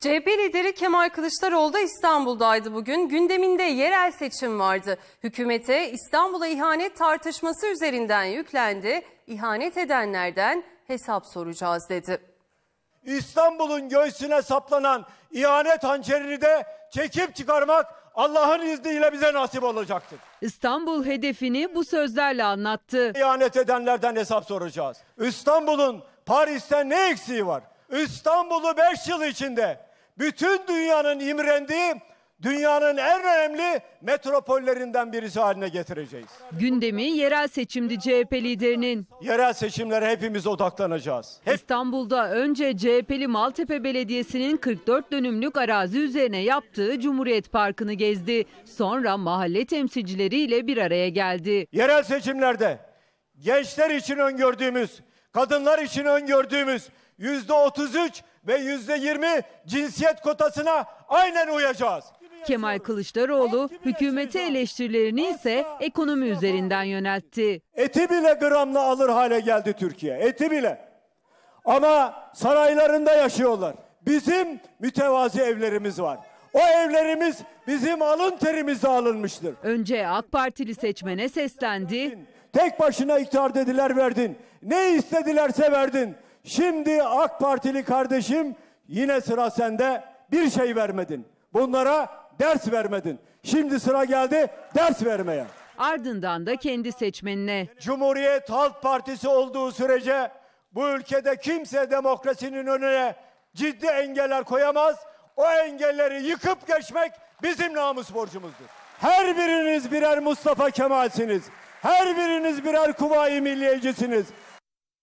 CHP lideri Kemal Kılıçdaroğlu da İstanbul'daydı bugün. Gündeminde yerel seçim vardı. Hükümete İstanbul'a ihanet tartışması üzerinden yüklendi. İhanet edenlerden hesap soracağız dedi. İstanbul'un göğsüne saplanan ihanet hançerini de çekip çıkarmak Allah'ın izniyle bize nasip olacaktır. İstanbul hedefini bu sözlerle anlattı. İhanet edenlerden hesap soracağız. İstanbul'un Paris'ten ne eksiği var? İstanbul'u 5 yıl içinde bütün dünyanın imrendiği dünyanın en önemli metropollerinden birisi haline getireceğiz. Gündemi yerel seçimdi CHP liderinin. Yerel seçimlere hepimiz odaklanacağız. Hep... İstanbul'da önce CHP'li Maltepe Belediyesi'nin 44 dönümlük arazi üzerine yaptığı Cumhuriyet Parkı'nı gezdi. Sonra mahalle temsilcileriyle bir araya geldi. Yerel seçimlerde gençler için öngördüğümüz, kadınlar için öngördüğümüz yüzde 33 ve yüzde yirmi cinsiyet kotasına aynen uyacağız. Kemal Kılıçdaroğlu hükümete eleştirilerini ise ekonomi üzerinden yöneltti. Eti bile gramla alır hale geldi Türkiye. Eti bile. Ama saraylarında yaşıyorlar. Bizim mütevazi evlerimiz var. O evlerimiz bizim alın terimizle alınmıştır. Önce AK Partili seçmene seslendi. Tek başına iktidar dediler verdin. Ne istedilerse verdin. Şimdi AK Partili kardeşim yine sıra sende bir şey vermedin. Bunlara ders vermedin. Şimdi sıra geldi ders vermeye. Ardından da kendi seçmenine. Cumhuriyet Halk Partisi olduğu sürece bu ülkede kimse demokrasinin önüne ciddi engeller koyamaz. O engelleri yıkıp geçmek bizim namus borcumuzdur. Her biriniz birer Mustafa Kemal'siniz. Her biriniz birer Kuvayi Milliyecisiniz.